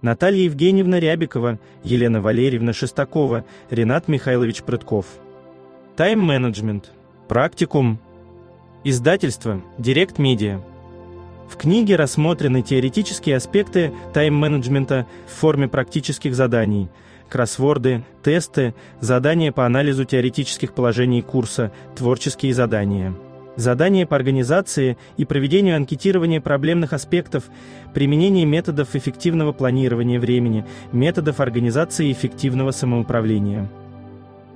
Наталья Евгеньевна Рябикова, Елена Валерьевна Шестакова, Ренат Михайлович Прытков. Тайм-менеджмент. Практикум. Издательство «Директ Медиа». В книге рассмотрены теоретические аспекты тайм-менеджмента в форме практических заданий, кроссворды, тесты, задания по анализу теоретических положений курса, творческие задания – задания по организации и проведению анкетирования проблемных аспектов, применение методов эффективного планирования времени, методов организации эффективного самоуправления.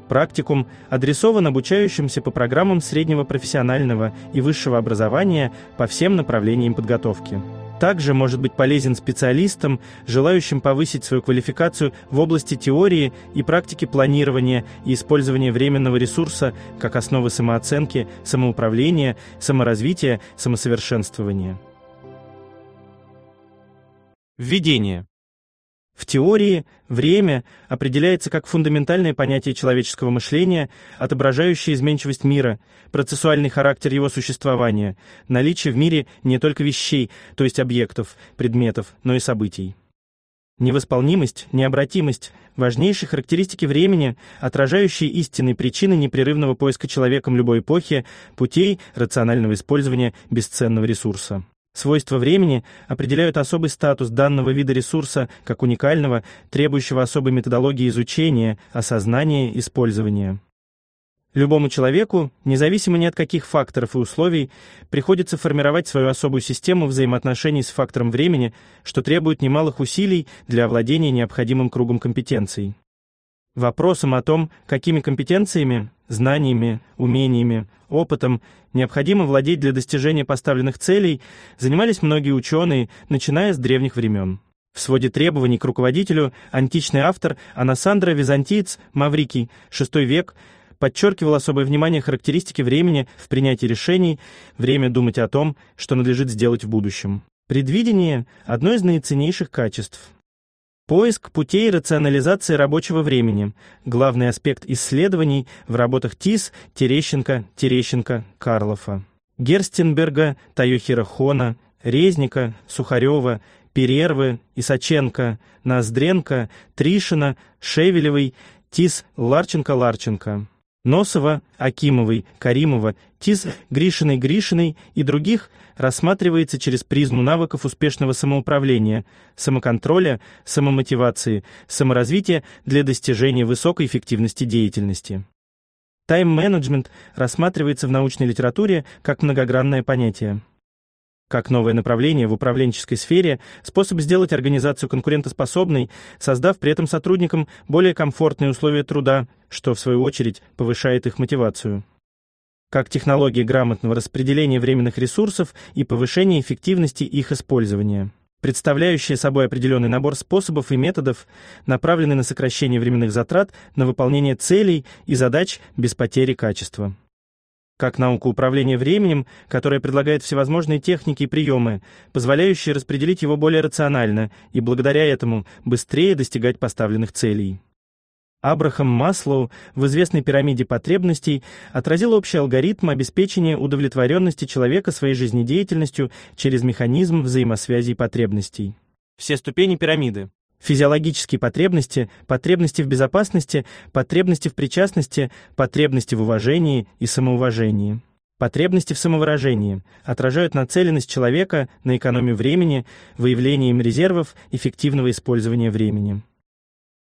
Практикум адресован обучающимся по программам среднего профессионального и высшего образования по всем направлениям подготовки также может быть полезен специалистам, желающим повысить свою квалификацию в области теории и практики планирования и использования временного ресурса как основы самооценки, самоуправления, саморазвития, самосовершенствования. Введение. В теории время определяется как фундаментальное понятие человеческого мышления, отображающее изменчивость мира, процессуальный характер его существования, наличие в мире не только вещей, то есть объектов, предметов, но и событий. Невосполнимость, необратимость – важнейшие характеристики времени, отражающие истинные причины непрерывного поиска человеком любой эпохи путей рационального использования бесценного ресурса. Свойства времени определяют особый статус данного вида ресурса как уникального, требующего особой методологии изучения, осознания, использования. Любому человеку, независимо ни от каких факторов и условий, приходится формировать свою особую систему взаимоотношений с фактором времени, что требует немалых усилий для овладения необходимым кругом компетенций. Вопросом о том, какими компетенциями знаниями, умениями, опытом, необходимо владеть для достижения поставленных целей, занимались многие ученые, начиная с древних времен. В своде требований к руководителю античный автор Анасандра Византиец Маврикий, VI век, подчеркивал особое внимание характеристике времени в принятии решений, время думать о том, что надлежит сделать в будущем. Предвидение – одно из наиценнейших качеств. Поиск путей рационализации рабочего времени – главный аспект исследований в работах ТИС, Терещенко, Терещенко, Карлова, Герстенберга, Таюхира Хона, Резника, Сухарева, Перервы, Исаченко, Ноздренко, Тришина, Шевелевой, Тис, Ларченко-Ларченко. Носова, Акимовой, Каримова, Тиз Гришиной Гришиной и других рассматривается через призму навыков успешного самоуправления, самоконтроля, самомотивации, саморазвития для достижения высокой эффективности деятельности. Тайм-менеджмент рассматривается в научной литературе как многогранное понятие. Как новое направление в управленческой сфере, способ сделать организацию конкурентоспособной, создав при этом сотрудникам более комфортные условия труда, что в свою очередь повышает их мотивацию как технологии грамотного распределения временных ресурсов и повышения эффективности их использования, представляющие собой определенный набор способов и методов, направленный на сокращение временных затрат на выполнение целей и задач без потери качества как наука управления временем, которая предлагает всевозможные техники и приемы, позволяющие распределить его более рационально и благодаря этому быстрее достигать поставленных целей. Абрахам Маслоу в известной пирамиде потребностей отразил общий алгоритм обеспечения удовлетворенности человека своей жизнедеятельностью через механизм взаимосвязи потребностей. Все ступени пирамиды. Физиологические потребности, потребности в безопасности, потребности в причастности, потребности в уважении и самоуважении. Потребности в самовыражении отражают нацеленность человека на экономию времени, выявление им резервов, эффективного использования времени.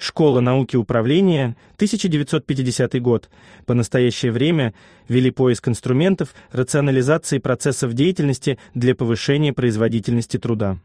Школа науки управления, 1950 год. По настоящее время вели поиск инструментов рационализации процессов деятельности для повышения производительности труда.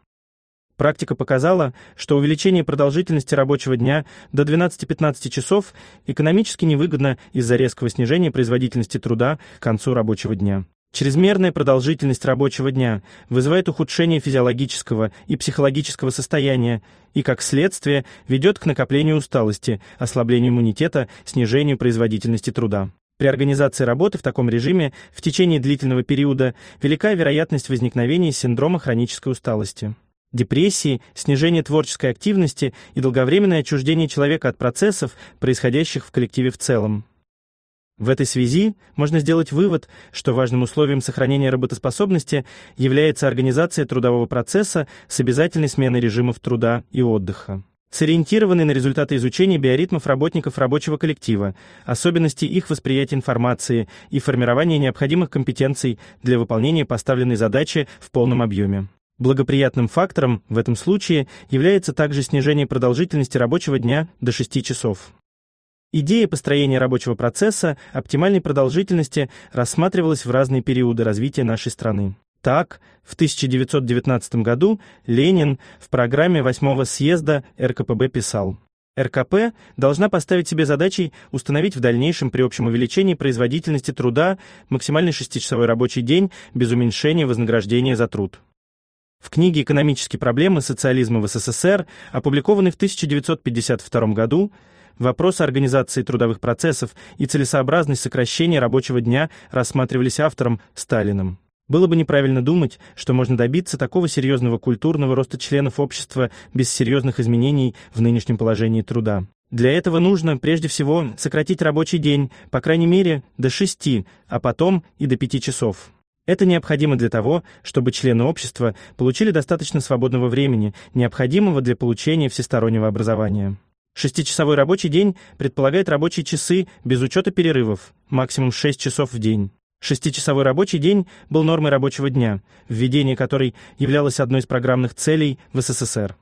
Практика показала, что увеличение продолжительности рабочего дня до 12-15 часов экономически невыгодно из-за резкого снижения производительности труда к концу рабочего дня. Чрезмерная продолжительность рабочего дня вызывает ухудшение физиологического и психологического состояния и, как следствие, ведет к накоплению усталости, ослаблению иммунитета, снижению производительности труда. При организации работы в таком режиме в течение длительного периода велика вероятность возникновения синдрома хронической усталости депрессии, снижение творческой активности и долговременное отчуждение человека от процессов, происходящих в коллективе в целом. В этой связи можно сделать вывод, что важным условием сохранения работоспособности является организация трудового процесса с обязательной сменой режимов труда и отдыха. Сориентированы на результаты изучения биоритмов работников рабочего коллектива, особенности их восприятия информации и формирования необходимых компетенций для выполнения поставленной задачи в полном объеме. Благоприятным фактором в этом случае является также снижение продолжительности рабочего дня до 6 часов. Идея построения рабочего процесса оптимальной продолжительности рассматривалась в разные периоды развития нашей страны. Так, в 1919 году Ленин в программе 8 съезда РКПБ писал РКП должна поставить себе задачей установить в дальнейшем при общем увеличении производительности труда максимальный шестичасовой рабочий день без уменьшения вознаграждения за труд. В книге «Экономические проблемы социализма в СССР», опубликованной в 1952 году, Вопросы организации трудовых процессов и целесообразность сокращения рабочего дня рассматривались автором Сталиным. Было бы неправильно думать, что можно добиться такого серьезного культурного роста членов общества без серьезных изменений в нынешнем положении труда. Для этого нужно, прежде всего, сократить рабочий день, по крайней мере, до шести, а потом и до пяти часов. Это необходимо для того, чтобы члены общества получили достаточно свободного времени, необходимого для получения всестороннего образования. Шестичасовой рабочий день предполагает рабочие часы без учета перерывов, максимум 6 часов в день. Шестичасовой рабочий день был нормой рабочего дня, введение которой являлось одной из программных целей в СССР.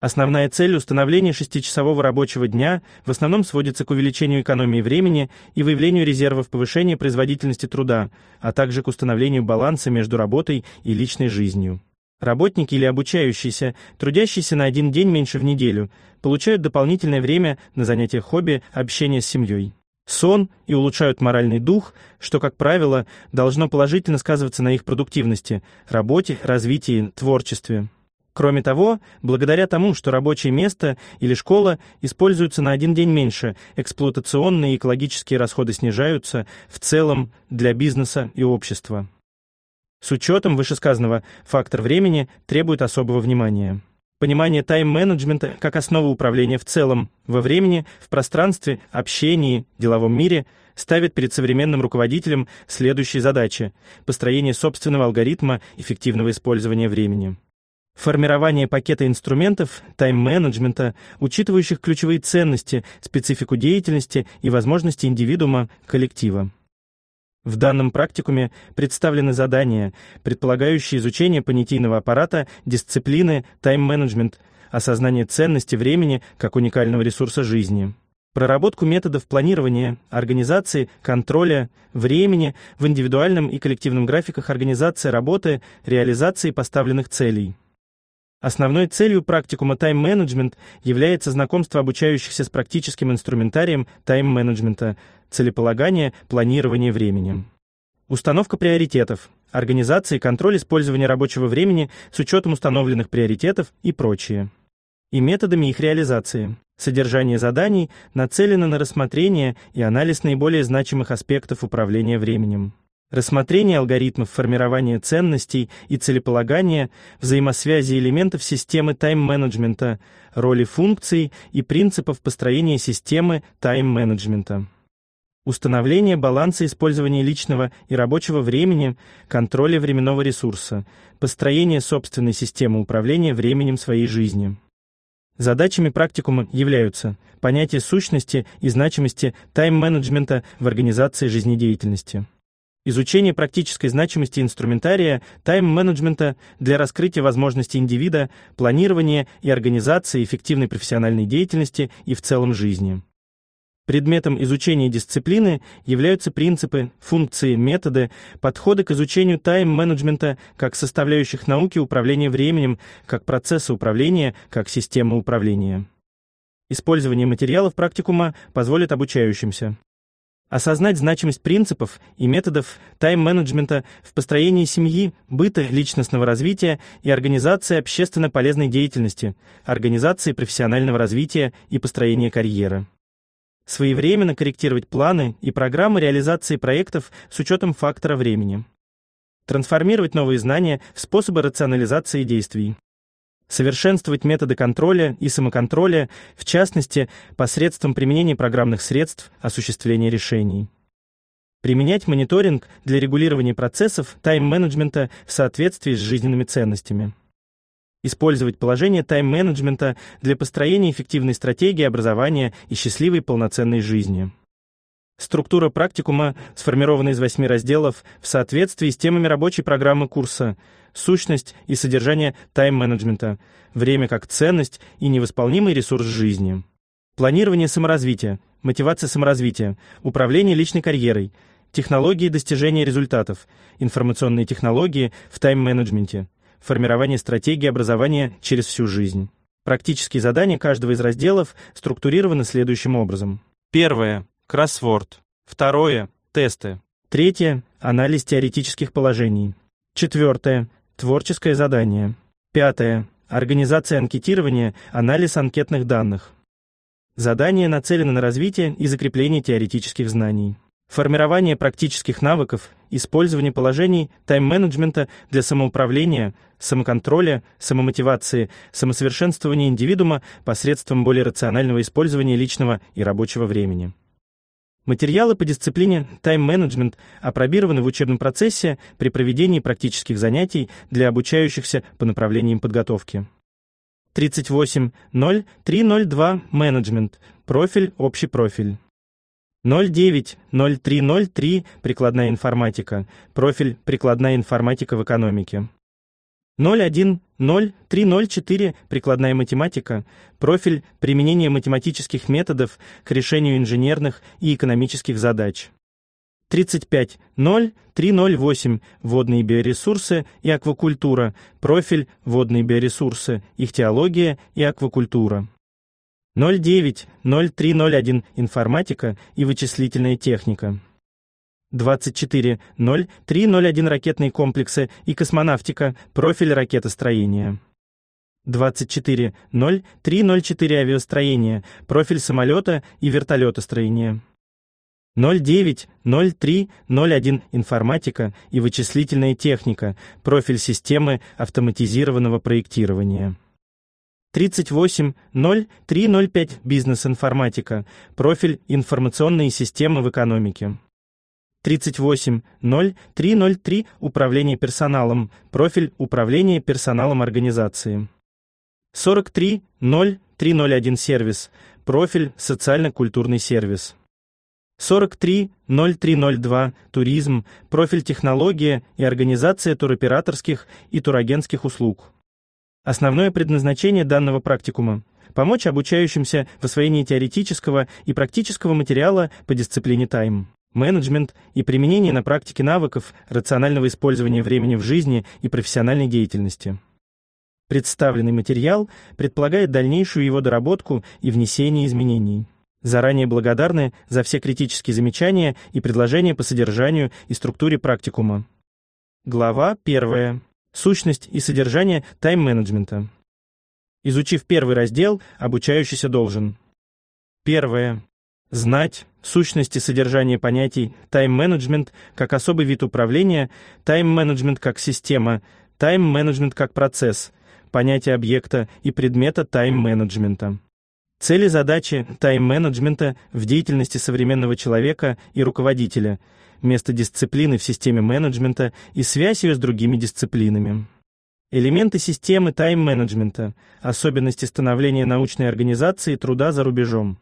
Основная цель установления шестичасового рабочего дня в основном сводится к увеличению экономии времени и выявлению резервов повышения производительности труда, а также к установлению баланса между работой и личной жизнью. Работники или обучающиеся, трудящиеся на один день меньше в неделю, получают дополнительное время на занятия хобби, общение с семьей. Сон и улучшают моральный дух, что, как правило, должно положительно сказываться на их продуктивности, работе, развитии, творчестве. Кроме того, благодаря тому, что рабочее место или школа используются на один день меньше, эксплуатационные и экологические расходы снижаются в целом для бизнеса и общества. С учетом вышесказанного, фактор времени требует особого внимания. Понимание тайм-менеджмента как основы управления в целом, во времени, в пространстве, общении, деловом мире ставит перед современным руководителем следующие задачи – построение собственного алгоритма эффективного использования времени. Формирование пакета инструментов тайм-менеджмента, учитывающих ключевые ценности, специфику деятельности и возможности индивидуума, коллектива. В данном практикуме представлены задания, предполагающие изучение понятийного аппарата, дисциплины, тайм-менеджмент, осознание ценности времени как уникального ресурса жизни проработку методов планирования, организации, контроля, времени в индивидуальном и коллективном графиках организации работы, реализации поставленных целей. Основной целью практикума тайм-менеджмент является знакомство обучающихся с практическим инструментарием тайм-менеджмента, целеполагание, планирование времени. Установка приоритетов, организация и контроль использования рабочего времени с учетом установленных приоритетов и прочее. И методами их реализации. Содержание заданий нацелено на рассмотрение и анализ наиболее значимых аспектов управления временем рассмотрение алгоритмов формирования ценностей и целеполагания, взаимосвязи элементов системы тайм-менеджмента, роли функций и принципов построения системы тайм-менеджмента. Установление баланса использования личного и рабочего времени, контроля временного ресурса, построение собственной системы управления временем своей жизни. Задачами практикума являются понятие сущности и значимости тайм-менеджмента в организации жизнедеятельности изучение практической значимости инструментария тайм-менеджмента для раскрытия возможностей индивида, планирования и организации эффективной профессиональной деятельности и в целом жизни. Предметом изучения дисциплины являются принципы, функции, методы, подходы к изучению тайм-менеджмента как составляющих науки управления временем, как процесса управления, как системы управления. Использование материалов практикума позволит обучающимся Осознать значимость принципов и методов тайм-менеджмента в построении семьи, быта, личностного развития и организации общественно полезной деятельности, организации профессионального развития и построения карьеры. Своевременно корректировать планы и программы реализации проектов с учетом фактора времени. Трансформировать новые знания в способы рационализации действий совершенствовать методы контроля и самоконтроля, в частности, посредством применения программных средств осуществления решений. Применять мониторинг для регулирования процессов тайм-менеджмента в соответствии с жизненными ценностями. Использовать положение тайм-менеджмента для построения эффективной стратегии образования и счастливой полноценной жизни. Структура практикума сформирована из восьми разделов в соответствии с темами рабочей программы курса «Сущность и содержание тайм-менеджмента», «Время как ценность» и «Невосполнимый ресурс жизни». Планирование саморазвития, мотивация саморазвития, управление личной карьерой, технологии достижения результатов, информационные технологии в тайм-менеджменте, формирование стратегии образования через всю жизнь. Практические задания каждого из разделов структурированы следующим образом. Первое кроссворд. Второе – тесты. Третье – анализ теоретических положений. Четвертое – творческое задание. Пятое – организация анкетирования, анализ анкетных данных. Задание нацелено на развитие и закрепление теоретических знаний. Формирование практических навыков, использование положений тайм-менеджмента для самоуправления, самоконтроля, самомотивации, самосовершенствования индивидуума посредством более рационального использования личного и рабочего времени. Материалы по дисциплине тайм-менеджмент опробированы в учебном процессе при проведении практических занятий для обучающихся по направлениям подготовки. 38.0302 менеджмент. Профиль, общий профиль. 09.0303 прикладная информатика. Профиль прикладная информатика в экономике. 010304 «Прикладная математика», профиль «Применение математических методов к решению инженерных и экономических задач 350308 «Водные биоресурсы и аквакультура», профиль «Водные биоресурсы, ихтиология и аквакультура 090301 «Информатика и вычислительная техника». 24.0301 ракетные комплексы и космонавтика, профиль ракетостроения. 24.0304 авиастроение, профиль самолета и вертолетостроения. 09.03.01 информатика и вычислительная техника, профиль системы автоматизированного проектирования. 38.0305 бизнес-информатика, профиль информационные системы в экономике. 3800303 Управление персоналом, профиль Управление персоналом организации. 43001 сервис, профиль Социально-культурный сервис. 43-0302 «Туризм», профиль «Технология» и организация туроператорских и турагентских услуг. Основное предназначение данного практикума – помочь обучающимся в освоении теоретического и практического материала по дисциплине «Тайм» менеджмент и применение на практике навыков рационального использования времени в жизни и профессиональной деятельности. Представленный материал предполагает дальнейшую его доработку и внесение изменений. Заранее благодарны за все критические замечания и предложения по содержанию и структуре практикума. Глава 1. Сущность и содержание тайм-менеджмента. Изучив первый раздел, обучающийся должен. Первое. Знать сущности содержания понятий тайм-менеджмент как особый вид управления, тайм-менеджмент как система, тайм-менеджмент как процесс, понятие объекта и предмета тайм-менеджмента. Цели задачи тайм-менеджмента в деятельности современного человека и руководителя, место дисциплины в системе менеджмента и связь ее с другими дисциплинами. Элементы системы тайм-менеджмента, особенности становления научной организации труда за рубежом.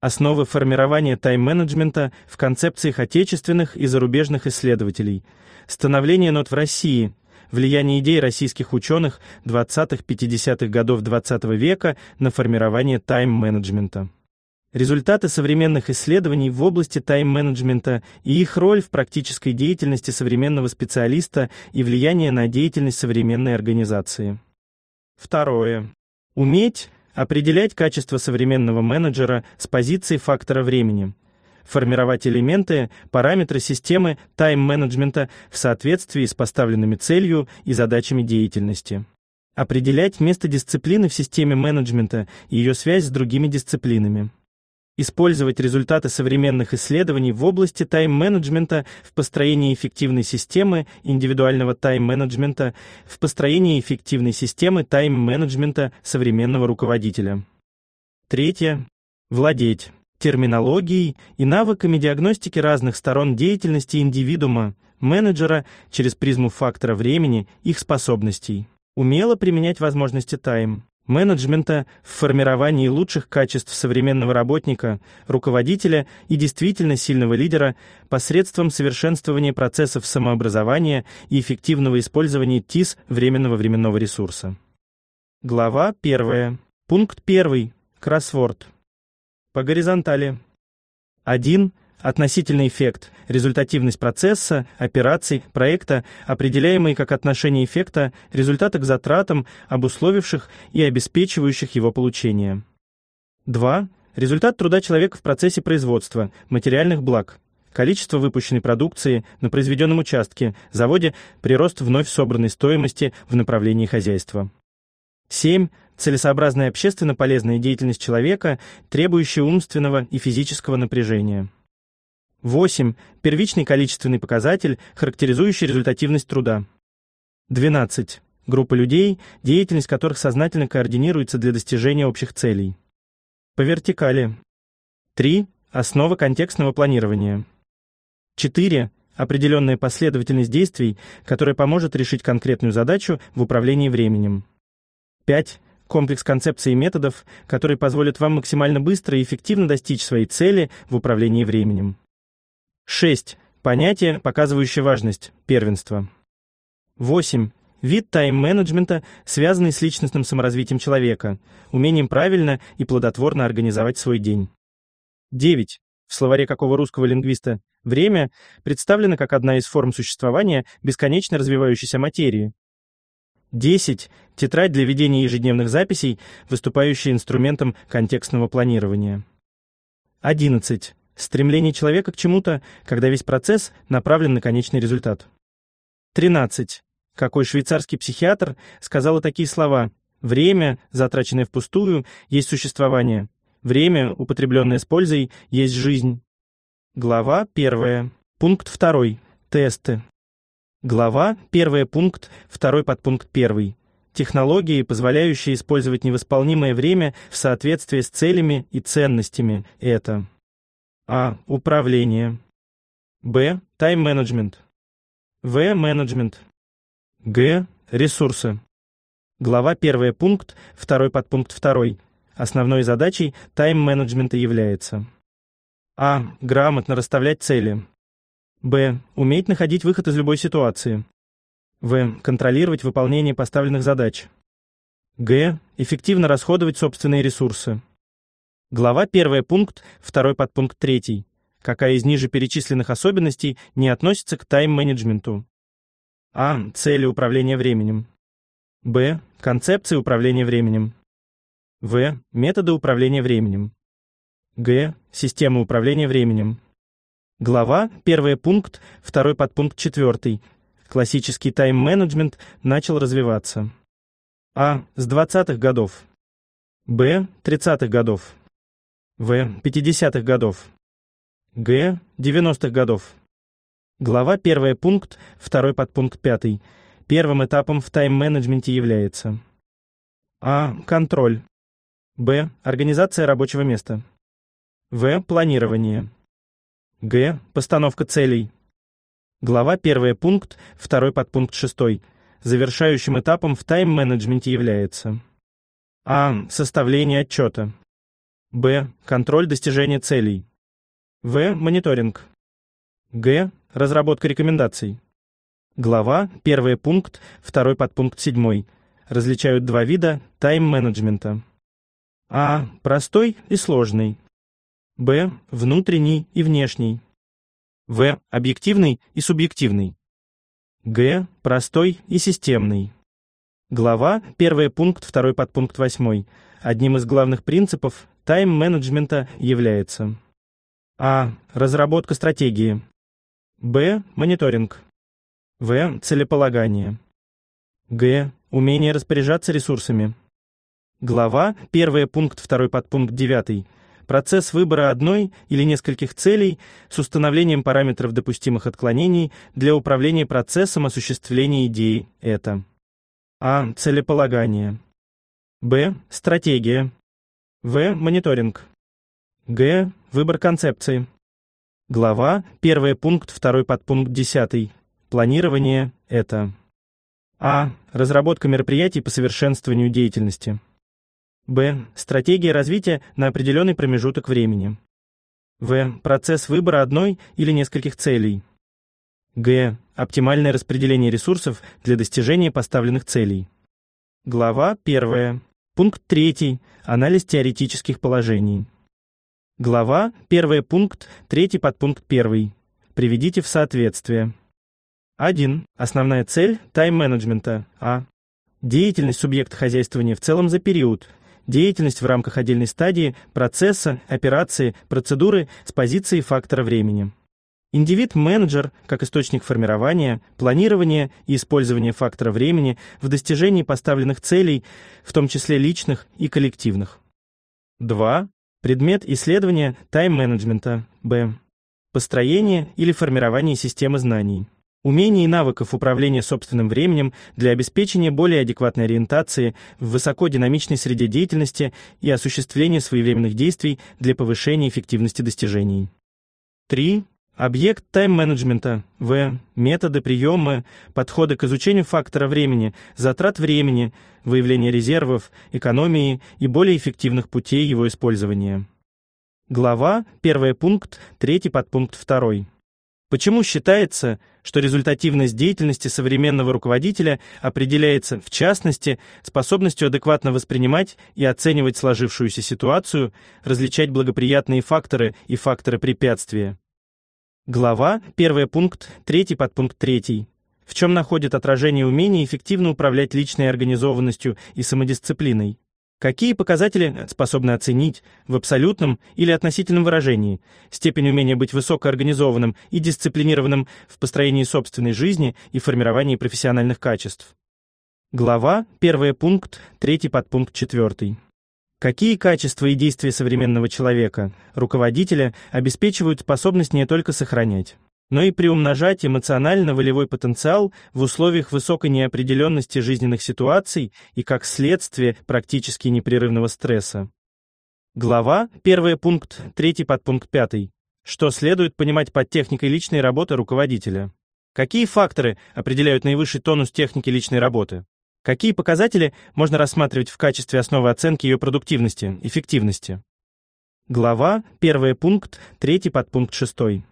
Основы формирования тайм-менеджмента в концепциях отечественных и зарубежных исследователей. Становление нот в России. Влияние идей российских ученых 20-50-х годов XX -го века на формирование тайм-менеджмента. Результаты современных исследований в области тайм-менеджмента и их роль в практической деятельности современного специалиста и влияние на деятельность современной организации. Второе. Уметь определять качество современного менеджера с позиции фактора времени, формировать элементы, параметры системы тайм-менеджмента в соответствии с поставленными целью и задачами деятельности. Определять место дисциплины в системе менеджмента и ее связь с другими дисциплинами использовать результаты современных исследований в области тайм-менеджмента в построении эффективной системы индивидуального тайм-менеджмента, в построении эффективной системы тайм-менеджмента современного руководителя. Третье. Владеть терминологией и навыками диагностики разных сторон деятельности индивидуума, менеджера через призму фактора времени, их способностей. Умело применять возможности тайм менеджмента в формировании лучших качеств современного работника, руководителя и действительно сильного лидера посредством совершенствования процессов самообразования и эффективного использования ТИС временного временного ресурса. Глава 1. Пункт 1. Кроссворд. По горизонтали. 1. Относительный эффект – результативность процесса, операций, проекта, определяемый как отношение эффекта, результата к затратам, обусловивших и обеспечивающих его получение. 2. Результат труда человека в процессе производства, материальных благ. Количество выпущенной продукции на произведенном участке, заводе, прирост вновь собранной стоимости в направлении хозяйства. 7. Целесообразная общественно полезная деятельность человека, требующая умственного и физического напряжения. 8. Первичный количественный показатель, характеризующий результативность труда. 12. Группа людей, деятельность которых сознательно координируется для достижения общих целей. По вертикали. 3. Основа контекстного планирования. 4. Определенная последовательность действий, которая поможет решить конкретную задачу в управлении временем. 5 комплекс концепций и методов, которые позволят вам максимально быстро и эффективно достичь своей цели в управлении временем. 6. Понятие, показывающее важность первенства. 8. Вид тайм-менеджмента, связанный с личностным саморазвитием человека, умением правильно и плодотворно организовать свой день. 9. В словаре какого русского лингвиста «время» представлено как одна из форм существования бесконечно развивающейся материи. 10. Тетрадь для ведения ежедневных записей, выступающая инструментом контекстного планирования. 11. Стремление человека к чему-то, когда весь процесс направлен на конечный результат. 13. Какой швейцарский психиатр сказал такие слова «Время, затраченное впустую, есть существование. Время, употребленное с пользой, есть жизнь». Глава 1. Пункт 2. Тесты. Глава 1. Пункт 2. Подпункт 1 технологии, позволяющие использовать невосполнимое время в соответствии с целями и ценностями. Это а. Управление. Б. Тайм-менеджмент. В. Менеджмент. Г. Ресурсы. Глава 1, пункт 2, подпункт 2. Основной задачей тайм-менеджмента является А. Грамотно расставлять цели. Б. Уметь находить выход из любой ситуации. В. Контролировать выполнение поставленных задач. Г. Эффективно расходовать собственные ресурсы. Глава 1, пункт 2, подпункт 3. Какая из ниже перечисленных особенностей не относится к тайм-менеджменту? А. Цели управления временем. Б. Концепции управления временем. В. Методы управления временем. Г. Системы управления временем. Глава, 1 пункт, 2 подпункт 4. Классический тайм-менеджмент начал развиваться. А. С 20-х годов. Б. 30-х годов. В. 50-х годов. Г. 90-х годов. Глава 1 пункт 2 подпункт 5. Первым этапом в тайм-менеджменте является А. Контроль. Б. Организация рабочего места. В. Планирование. Г. Постановка целей. Глава 1 пункт 2 подпункт 6. Завершающим этапом в тайм-менеджменте является А. Составление отчета. Б. Контроль достижения целей. В. Мониторинг. Г. Разработка рекомендаций. Глава, первый пункт, второй подпункт седьмой. Различают два вида тайм-менеджмента. А. Простой и сложный. Б. Внутренний и внешний. В. Объективный и субъективный. Г. Простой и системный. Глава, первый пункт, второй подпункт восьмой. Одним из главных принципов тайм-менеджмента является А. Разработка стратегии Б. Мониторинг В. Целеполагание Г. Умение распоряжаться ресурсами Глава, 1 пункт, 2 подпункт 9 процесс выбора одной или нескольких целей с установлением параметров допустимых отклонений для управления процессом осуществления идеи это. А. Целеполагание. Б. Стратегия. В. Мониторинг. Г. Выбор концепции. Глава, 1 пункт, второй подпункт десятый Планирование – это А. Разработка мероприятий по совершенствованию деятельности. Б. Стратегия развития на определенный промежуток времени. В. Процесс выбора одной или нескольких целей. Г. Оптимальное распределение ресурсов для достижения поставленных целей. Глава первая Пункт 3. Анализ теоретических положений. Глава, 1 пункт, 3 подпункт 1. Приведите в соответствие. 1. Основная цель тайм-менеджмента. А. Деятельность субъекта хозяйствования в целом за период. Деятельность в рамках отдельной стадии, процесса, операции, процедуры с позиции фактора времени. Индивид-менеджер, как источник формирования, планирования и использования фактора времени в достижении поставленных целей, в том числе личных и коллективных. 2. Предмет исследования тайм-менеджмента, Б. Построение или формирование системы знаний. Умение и навыков управления собственным временем для обеспечения более адекватной ориентации в высокодинамичной среде деятельности и осуществления своевременных действий для повышения эффективности достижений. 3. Объект тайм-менеджмента, В. Методы, приемы, подходы к изучению фактора времени, затрат времени, выявления резервов, экономии и более эффективных путей его использования. Глава, 1 пункт, третий, подпункт второй. Почему считается, что результативность деятельности современного руководителя определяется, в частности, способностью адекватно воспринимать и оценивать сложившуюся ситуацию, различать благоприятные факторы и факторы препятствия? Глава, первый пункт, третий подпункт третий. В чем находит отражение умения эффективно управлять личной организованностью и самодисциплиной? Какие показатели способны оценить в абсолютном или относительном выражении? Степень умения быть высокоорганизованным и дисциплинированным в построении собственной жизни и формировании профессиональных качеств. Глава, первый пункт, третий подпункт четвертый. Какие качества и действия современного человека, руководителя, обеспечивают способность не только сохранять, но и приумножать эмоционально-волевой потенциал в условиях высокой неопределенности жизненных ситуаций и, как следствие, практически непрерывного стресса? Глава, 1 пункт, 3 подпункт 5. Что следует понимать под техникой личной работы руководителя? Какие факторы определяют наивысший тонус техники личной работы? Какие показатели можно рассматривать в качестве основы оценки ее продуктивности, эффективности? Глава, первый пункт, третий подпункт шестой.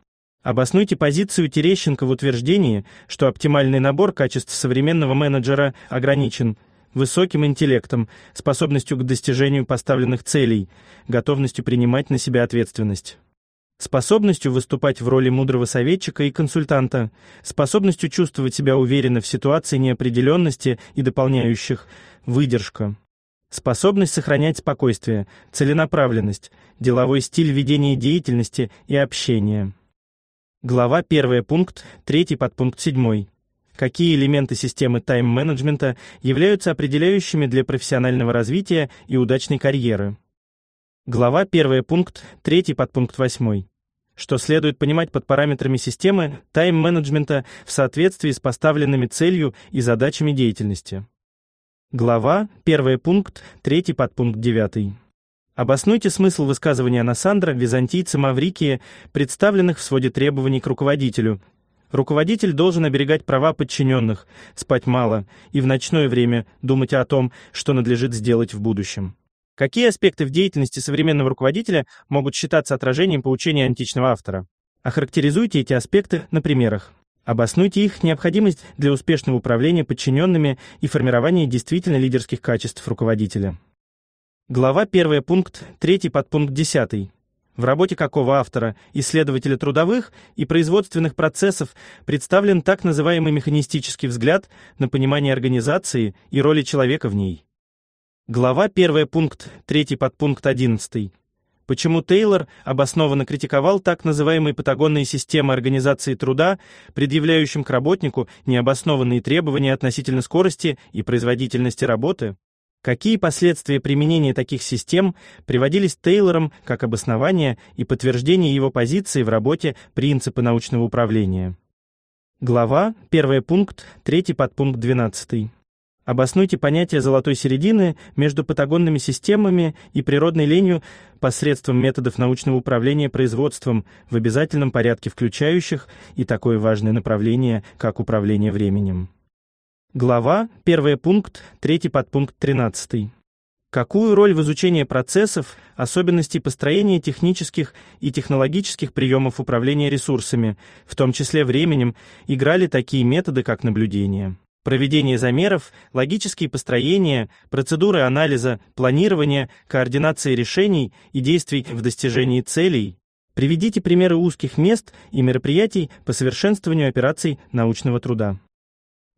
Обоснуйте позицию Терещенко в утверждении, что оптимальный набор качеств современного менеджера ограничен высоким интеллектом, способностью к достижению поставленных целей, готовностью принимать на себя ответственность способностью выступать в роли мудрого советчика и консультанта, способностью чувствовать себя уверенно в ситуации неопределенности и дополняющих, выдержка. Способность сохранять спокойствие, целенаправленность, деловой стиль ведения деятельности и общения. Глава 1, пункт 3, подпункт 7. Какие элементы системы тайм-менеджмента являются определяющими для профессионального развития и удачной карьеры? Глава 1, пункт 3, подпункт 8 что следует понимать под параметрами системы тайм-менеджмента в соответствии с поставленными целью и задачами деятельности. Глава, 1 пункт, третий подпункт девятый. Обоснуйте смысл высказывания Анасандра византийца Маврикии, представленных в своде требований к руководителю. Руководитель должен оберегать права подчиненных, спать мало и в ночное время думать о том, что надлежит сделать в будущем. Какие аспекты в деятельности современного руководителя могут считаться отражением поучения античного автора? Охарактеризуйте эти аспекты на примерах. Обоснуйте их необходимость для успешного управления подчиненными и формирования действительно лидерских качеств руководителя. Глава 1, пункт 3, подпункт 10. В работе какого автора, исследователя трудовых и производственных процессов представлен так называемый механистический взгляд на понимание организации и роли человека в ней. Глава 1, пункт 3, подпункт 11. Почему Тейлор обоснованно критиковал так называемые патагонные системы организации труда, предъявляющим к работнику необоснованные требования относительно скорости и производительности работы? Какие последствия применения таких систем приводились Тейлором как обоснование и подтверждение его позиции в работе «Принципы научного управления»? Глава, 1 пункт, 3 подпункт 12. Обоснуйте понятие золотой середины между патагонными системами и природной ленью посредством методов научного управления производством в обязательном порядке включающих и такое важное направление, как управление временем. Глава, первый пункт, третий подпункт тринадцатый. Какую роль в изучении процессов, особенностей построения технических и технологических приемов управления ресурсами, в том числе временем, играли такие методы, как наблюдение? проведение замеров, логические построения, процедуры анализа, планирования, координации решений и действий в достижении целей. Приведите примеры узких мест и мероприятий по совершенствованию операций научного труда.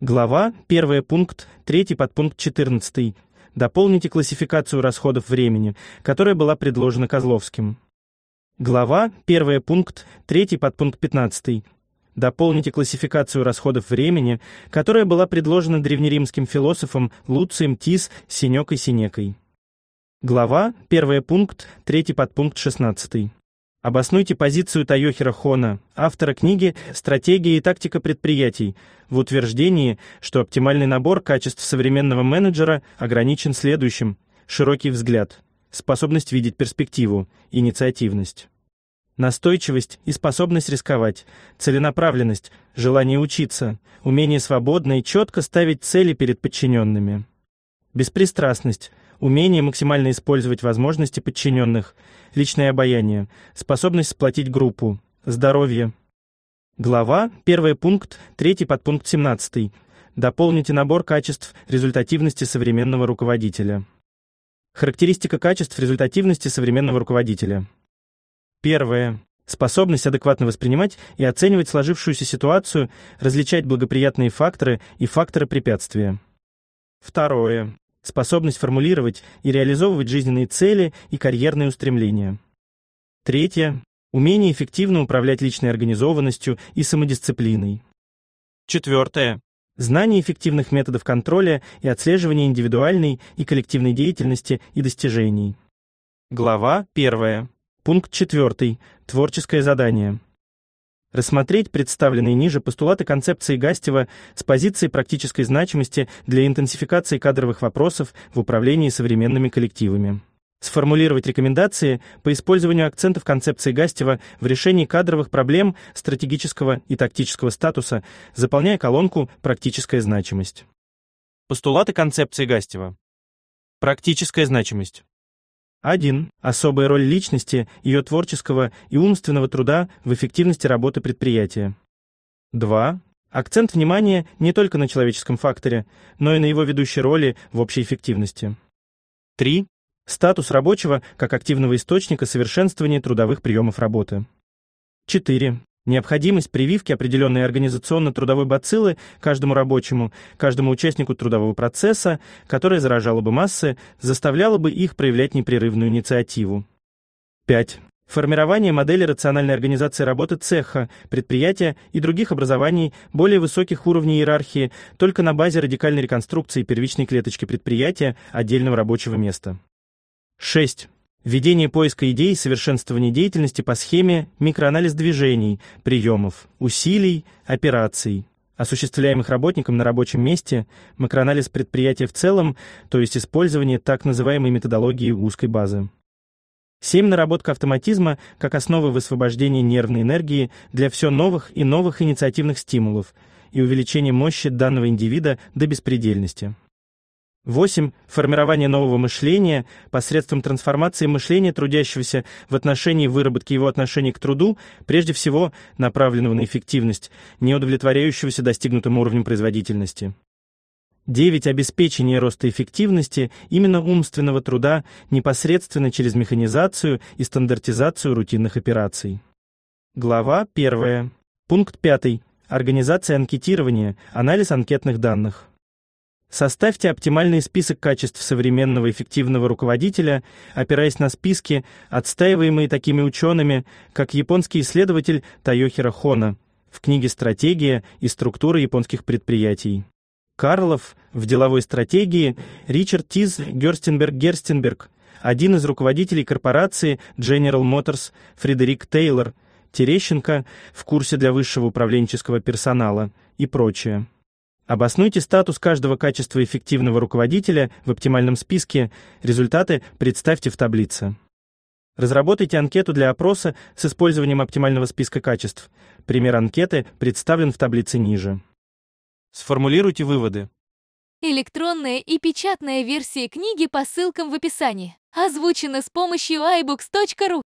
Глава, 1 пункт, 3 подпункт 14. Дополните классификацию расходов времени, которая была предложена Козловским. Глава, 1 пункт, 3 подпункт 15. Дополните классификацию расходов времени, которая была предложена древнеримским философом Луцием Тис Синек и Синекой. Глава, 1 пункт, третий подпункт шестнадцатый. Обоснуйте позицию Тайохира Хона, автора книги «Стратегия и тактика предприятий», в утверждении, что оптимальный набор качеств современного менеджера ограничен следующим – широкий взгляд, способность видеть перспективу, инициативность. Настойчивость и способность рисковать, целенаправленность, желание учиться, умение свободно и четко ставить цели перед подчиненными. Беспристрастность, умение максимально использовать возможности подчиненных, личное обаяние, способность сплотить группу, здоровье. Глава, первый пункт, третий подпункт 17. Дополните набор качеств результативности современного руководителя. Характеристика качеств результативности современного руководителя. Первое. Способность адекватно воспринимать и оценивать сложившуюся ситуацию, различать благоприятные факторы и факторы препятствия. Второе. Способность формулировать и реализовывать жизненные цели и карьерные устремления. Третье. Умение эффективно управлять личной организованностью и самодисциплиной. Четвертое. Знание эффективных методов контроля и отслеживания индивидуальной и коллективной деятельности и достижений. Глава первая. Пункт 4. Творческое задание. Рассмотреть представленные ниже постулаты концепции Гастева с позиции практической значимости для интенсификации кадровых вопросов в управлении современными коллективами. Сформулировать рекомендации по использованию акцентов концепции Гастева в решении кадровых проблем стратегического и тактического статуса, заполняя колонку «Практическая значимость». Постулаты концепции Гастева. Практическая значимость. 1. Особая роль личности, ее творческого и умственного труда в эффективности работы предприятия. 2. Акцент внимания не только на человеческом факторе, но и на его ведущей роли в общей эффективности. 3. Статус рабочего как активного источника совершенствования трудовых приемов работы. 4. Необходимость прививки определенной организационно-трудовой бациллы каждому рабочему, каждому участнику трудового процесса, которая заражала бы массы, заставляла бы их проявлять непрерывную инициативу. 5. Формирование модели рациональной организации работы цеха, предприятия и других образований более высоких уровней иерархии только на базе радикальной реконструкции первичной клеточки предприятия отдельного рабочего места. 6. Введение поиска идей, совершенствование деятельности по схеме микроанализ движений, приемов, усилий, операций, осуществляемых работником на рабочем месте, макроанализ предприятия в целом, то есть использование так называемой методологии узкой базы. 7. Наработка автоматизма как основы высвобождения нервной энергии для все новых и новых инициативных стимулов и увеличения мощи данного индивида до беспредельности. 8. Формирование нового мышления посредством трансформации мышления трудящегося в отношении выработки его отношений к труду, прежде всего направленного на эффективность, не удовлетворяющегося достигнутым уровнем производительности. 9. Обеспечение роста эффективности именно умственного труда непосредственно через механизацию и стандартизацию рутинных операций. Глава 1. Пункт 5. Организация анкетирования, анализ анкетных данных. Составьте оптимальный список качеств современного эффективного руководителя, опираясь на списки, отстаиваемые такими учеными, как японский исследователь Тайохира Хона в книге «Стратегия и структура японских предприятий». Карлов в деловой стратегии, Ричард Тиз Герстенберг-Герстенберг, один из руководителей корпорации General Motors Фредерик Тейлор, Терещенко в курсе для высшего управленческого персонала и прочее. Обоснуйте статус каждого качества эффективного руководителя в оптимальном списке, результаты представьте в таблице. Разработайте анкету для опроса с использованием оптимального списка качеств. Пример анкеты представлен в таблице ниже. Сформулируйте выводы. Электронная и печатная версии книги по ссылкам в описании. Озвучено с помощью iBooks.ru.